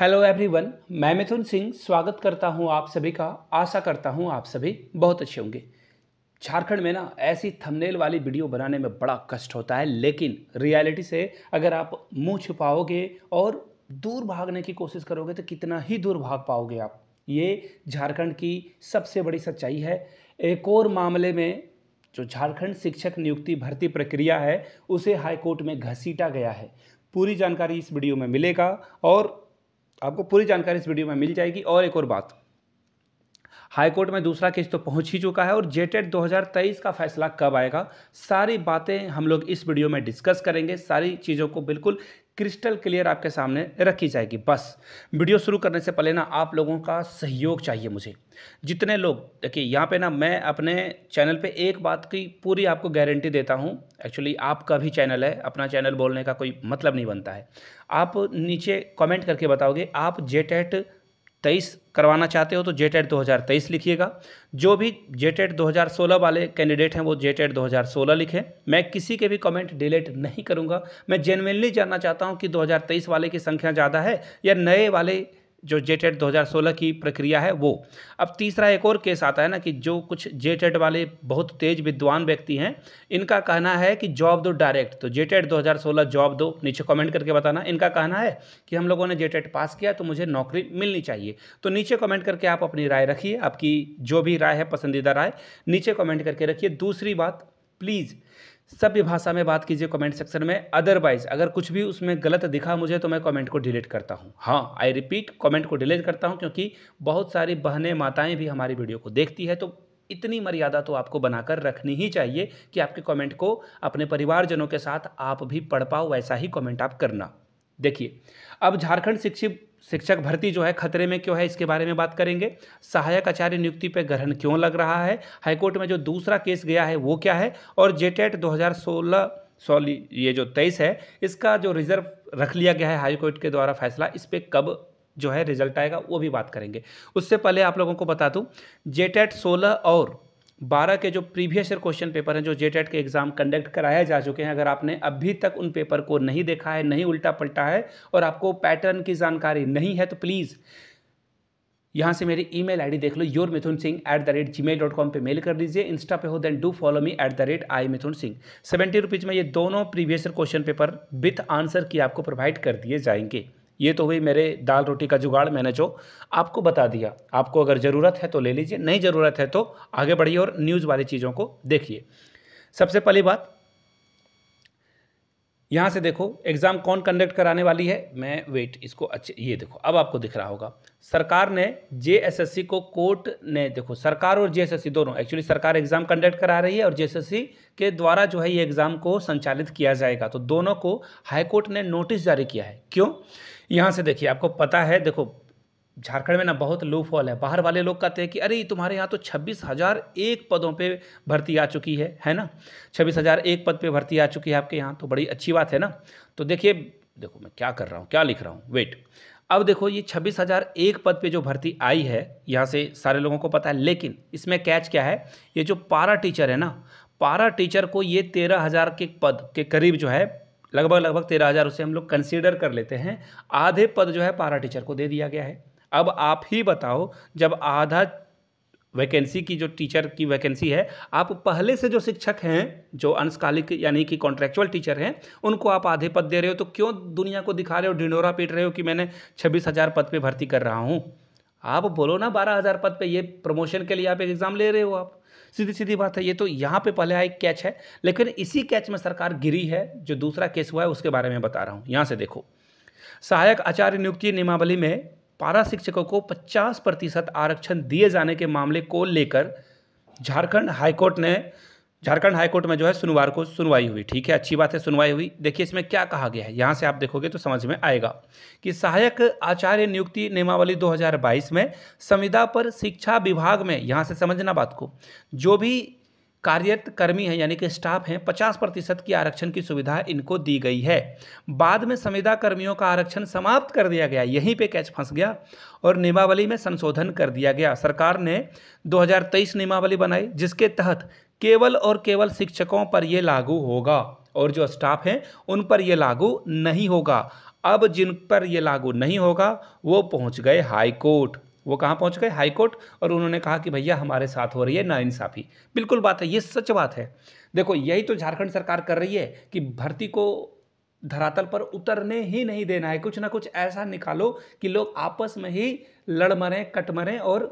hello everyone मैं मिथुन सिंह स्वागत करता हूं आप सभी का आशा करता हूं आप सभी बहुत अच्छे होंगे झारखंड में ना ऐसी थंबनेल वाली वीडियो बनाने में बड़ा कष्ट होता है लेकिन रियलिटी से अगर आप मुंह छुपाओगे और दूर भागने की कोशिश करोगे तो कितना ही दूर भाग पाओगे आप ये झारखंड की सबसे बड़ी सच्चाई है एक और मामले में जो झारखंड शिक्षक नियुक्ति भर्ती प्रक्रिया है उसे हाईकोर्ट में घसीटा गया है पूरी जानकारी इस वीडियो में मिलेगा और आपको पूरी जानकारी इस वीडियो में मिल जाएगी और एक और बात हाईकोर्ट में दूसरा केस तो पहुंच ही चुका है और जेटेड 2023 का फैसला कब आएगा सारी बातें हम लोग इस वीडियो में डिस्कस करेंगे सारी चीज़ों को बिल्कुल क्रिस्टल क्लियर आपके सामने रखी जाएगी बस वीडियो शुरू करने से पहले ना आप लोगों का सहयोग चाहिए मुझे जितने लोग देखिए यहाँ पे ना मैं अपने चैनल पे एक बात की पूरी आपको गारंटी देता हूँ एक्चुअली आपका भी चैनल है अपना चैनल बोलने का कोई मतलब नहीं बनता है आप नीचे कमेंट करके बताओगे आप जे तेईस करवाना चाहते हो तो जे टेट e दो हज़ार तेईस लिखिएगा जो भी जे टेट e दो हज़ार सोलह वाले कैंडिडेट हैं वो जे टेट e दो हज़ार सोलह लिखें मैं किसी के भी कमेंट डिलीट नहीं करूँगा मैं जेनविनली जानना चाहता हूँ कि दो हज़ार तेईस वाले की संख्या ज़्यादा है या नए वाले जो जे टेट 2016 की प्रक्रिया है वो अब तीसरा एक और केस आता है ना कि जो कुछ जे टेट वाले बहुत तेज विद्वान व्यक्ति हैं इनका कहना है कि जॉब दो डायरेक्ट तो जे टेट 2016 जॉब दो नीचे कमेंट करके बताना इनका कहना है कि हम लोगों ने जे टेट पास किया तो मुझे नौकरी मिलनी चाहिए तो नीचे कमेंट करके आप अपनी राय रखिए आपकी जो भी राय है पसंदीदा राय नीचे कमेंट करके रखिए दूसरी बात प्लीज़ सभ्य भाषा में बात कीजिए कमेंट सेक्शन में अदरवाइज अगर कुछ भी उसमें गलत दिखा मुझे तो मैं कमेंट को डिलीट करता हूँ हाँ आई रिपीट कमेंट को डिलीट करता हूँ क्योंकि बहुत सारी बहनें माताएं भी हमारी वीडियो को देखती है तो इतनी मर्यादा तो आपको बनाकर रखनी ही चाहिए कि आपके कमेंट को अपने परिवारजनों के साथ आप भी पढ़ पाओ वैसा ही कमेंट आप करना देखिए अब झारखंड शिक्षित शिक्षक भर्ती जो है खतरे में क्यों है इसके बारे में बात करेंगे सहायक आचार्य नियुक्ति पर ग्रहण क्यों लग रहा है हाईकोर्ट में जो दूसरा केस गया है वो क्या है और जेटेट 2016 सॉरी ये जो तेईस है इसका जो रिजर्व रख लिया गया है हाईकोर्ट के द्वारा फैसला इस पर कब जो है रिजल्ट आएगा वो भी बात करेंगे उससे पहले आप लोगों को बता दूँ जेटेट सोलह और बारह के जो प्रीवियस ईयर क्वेश्चन पेपर हैं जो जे के एग्ज़ाम कंडक्ट कराए जा चुके हैं अगर आपने अभी तक उन पेपर को नहीं देखा है नहीं उल्टा पलटा है और आपको पैटर्न की जानकारी नहीं है तो प्लीज़ यहाँ से मेरी ईमेल आईडी देख लो your Mithun Singh at the rate gmail dot com पर मेल कर दीजिए इंस्टा पे हो then do follow me at the rate I Mithun Singh seventy rupees में ये दोनों previous question paper with answer key आपको प्रोवाइड कर दिए जाएंगे ये तो हुई मेरे दाल रोटी का जुगाड़ मैंने जो आपको बता दिया आपको अगर ज़रूरत है तो ले लीजिए नहीं ज़रूरत है तो आगे बढ़िए और न्यूज़ वाली चीज़ों को देखिए सबसे पहली बात यहाँ से देखो एग्ज़ाम कौन कंडक्ट कराने वाली है मैं वेट इसको अच्छे ये देखो अब आपको दिख रहा होगा सरकार ने जे को कोर्ट ने देखो सरकार और जेएसएससी दोनों एक्चुअली सरकार एग्ज़ाम कंडक्ट करा रही है और जे के द्वारा जो है ये एग्ज़ाम को संचालित किया जाएगा तो दोनों को हाईकोर्ट ने नोटिस जारी किया है क्यों यहाँ से देखिए आपको पता है देखो झारखंड में ना बहुत लो फॉल है बाहर वाले लोग कहते हैं कि अरे तुम्हारे यहाँ तो छब्बीस हज़ार एक पदों पे भर्ती आ चुकी है है ना छब्बीस हज़ार एक पद पे भर्ती आ चुकी है आपके यहाँ तो बड़ी अच्छी बात है ना तो देखिए देखो मैं क्या कर रहा हूँ क्या लिख रहा हूँ वेट अब देखो ये छब्बीस हज़ार एक पद पे जो भर्ती आई है यहाँ से सारे लोगों को पता है लेकिन इसमें कैच क्या है ये जो पारा टीचर है ना पारा टीचर को ये तेरह हज़ार के पद के करीब जो है लगभग लगभग तेरह हज़ार उसे हम लोग कंसीडर कर लेते हैं आधे पद जो है पारा टीचर को दे दिया गया है अब आप ही बताओ जब आधा वैकेंसी की जो टीचर की वैकेंसी है आप पहले से जो शिक्षक हैं जो अंशकालिक यानी कि कॉन्ट्रेक्चुअल टीचर हैं उनको आप आधे पद दे रहे हो तो क्यों दुनिया को दिखा रहे हो ढिंडोरा पीट रहे हो कि मैंने छब्बीस हज़ार पद पर भर्ती कर रहा हूँ आप बोलो ना बारह हज़ार पद पर ये प्रमोशन के लिए आप एग्ज़ाम ले रहे हो आप सीधी सीधी बात है ये तो यहाँ पे पहले एक कैच है लेकिन इसी कैच में सरकार गिरी है जो दूसरा केस हुआ है उसके बारे में बता रहा हूँ यहाँ से देखो सहायक आचार्य नियुक्ति नियमावली में पारा शिक्षकों को 50 प्रतिशत आरक्षण दिए जाने के मामले को लेकर झारखंड हाईकोर्ट ने झारखंड हाईकोर्ट में जो है सुनवार को सुनवाई हुई ठीक है अच्छी बात है सुनवाई हुई देखिए इसमें क्या कहा गया है यहाँ से आप देखोगे तो समझ में आएगा कि सहायक आचार्य नियुक्ति नियमावली 2022 में संविदा पर शिक्षा विभाग में यहाँ से समझना बात को जो भी कार्यरत कर्मी हैं यानी कि स्टाफ हैं पचास प्रतिशत की आरक्षण की सुविधा इनको दी गई है बाद में संविदा कर्मियों का आरक्षण समाप्त कर दिया गया यहीं पे कैच फंस गया और नियमावली में संशोधन कर दिया गया सरकार ने 2023 नियमावली बनाई जिसके तहत केवल और केवल शिक्षकों पर ये लागू होगा और जो स्टाफ हैं उन पर ये लागू नहीं होगा अब जिन पर ये लागू नहीं होगा वो पहुंच गए हाई कोर्ट वो कहाँ पहुंच गए हाई कोर्ट और उन्होंने कहा कि भैया हमारे साथ हो रही है नाइंसाफ़ी बिल्कुल बात है ये सच बात है देखो यही तो झारखंड सरकार कर रही है कि भर्ती को धरातल पर उतरने ही नहीं देना है कुछ ना कुछ ऐसा निकालो कि लोग आपस में ही लड़ मरें कट मरें और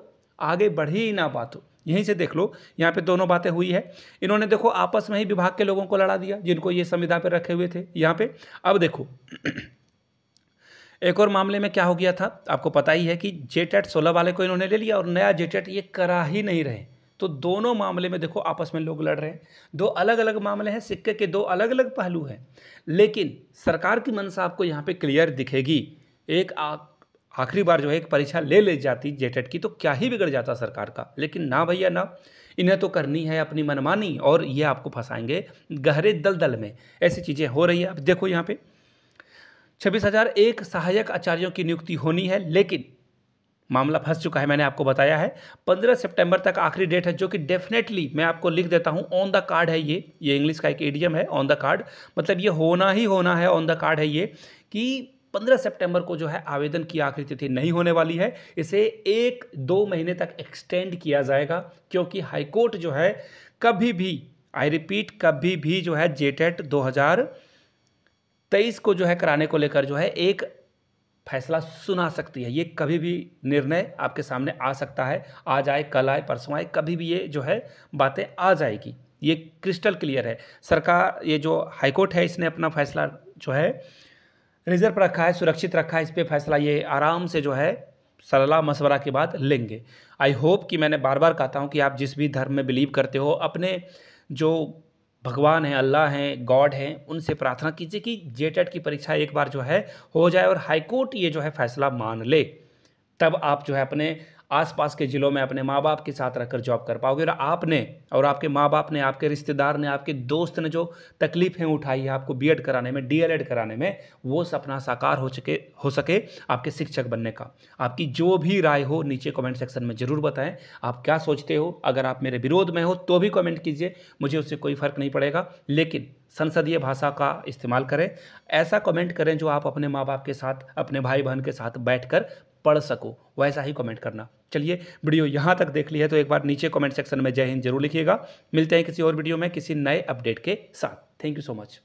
आगे बढ़ ही ना बात हो यहीं से देख लो यहाँ पे दोनों बातें हुई है इन्होंने देखो आपस में ही विभाग के लोगों को लड़ा दिया जिनको ये संविधा पर रखे हुए थे यहाँ पे अब देखो एक और मामले में क्या हो गया था आपको पता ही है कि जेटेट सोलह वाले को इन्होंने ले लिया और नया जेटेट ये करा ही नहीं रहे तो दोनों मामले में देखो आपस में लोग लड़ रहे हैं दो अलग अलग मामले हैं सिक्के के दो अलग अलग पहलू हैं लेकिन सरकार की मनसा आपको यहाँ पे क्लियर दिखेगी एक आखिरी बार जो है एक परीक्षा ले ले जाती जेटेट की तो क्या ही बिगड़ जाता सरकार का लेकिन ना भैया ना इन्हें तो करनी है अपनी मनमानी और ये आपको फंसाएंगे गहरे दलदल में ऐसी चीज़ें हो रही है अब देखो यहाँ पे छब्बीस हज़ार एक सहायक आचार्यों की नियुक्ति होनी है लेकिन मामला फंस चुका है मैंने आपको बताया है पंद्रह सितंबर तक आखिरी डेट है जो कि डेफिनेटली मैं आपको लिख देता हूँ ऑन द कार्ड है ये ये इंग्लिश का एक एडियम है ऑन द कार्ड मतलब ये होना ही होना है ऑन द कार्ड है ये कि पंद्रह सितंबर को जो है आवेदन की आखिरी तिथि नहीं होने वाली है इसे एक दो महीने तक एक्सटेंड किया जाएगा क्योंकि हाईकोर्ट जो है कभी भी आई रिपीट कभी भी जो है e जेटेट 2023 को जो है कराने को लेकर जो है एक फैसला सुना सकती है ये कभी भी निर्णय आपके सामने आ सकता है आज आए कल आए परसों आए कभी भी ये जो है बातें आ जाएगी ये क्रिस्टल क्लियर है सरकार ये जो हाईकोर्ट है इसने अपना फैसला जो है रिजर्व रखा है सुरक्षित रखा है इस पर फैसला ये आराम से जो है सलाह मशवरा के बाद लेंगे आई होप कि मैंने बार बार कहता हूँ कि आप जिस भी धर्म में बिलीव करते हो अपने जो भगवान हैं अल्लाह हैं गॉड हैं उनसे प्रार्थना कीजिए कि जे e की परीक्षा एक बार जो है हो जाए और हाईकोर्ट ये जो है फैसला मान ले तब आप जो है अपने आसपास के ज़िलों में अपने माँ बाप के साथ रहकर जॉब कर पाओगे और आपने और आपके माँ बाप ने आपके रिश्तेदार ने आपके दोस्त ने जो तकलीफ़ें उठाई है आपको बी कराने में डी कराने में वो सपना साकार हो चुके हो सके आपके शिक्षक बनने का आपकी जो भी राय हो नीचे कमेंट सेक्शन में ज़रूर बताएं आप क्या सोचते हो अगर आप मेरे विरोध में हो तो भी कॉमेंट कीजिए मुझे उससे कोई फ़र्क नहीं पड़ेगा लेकिन संसदीय भाषा का इस्तेमाल करें ऐसा कमेंट करें जो आप अपने माँ बाप के साथ अपने भाई बहन के साथ बैठ कर पढ़ सको वैसा ही कमेंट करना चलिए वीडियो यहाँ तक देख ली है तो एक बार नीचे कमेंट सेक्शन में जय हिंद जरूर लिखिएगा मिलते हैं किसी और वीडियो में किसी नए अपडेट के साथ थैंक यू सो मच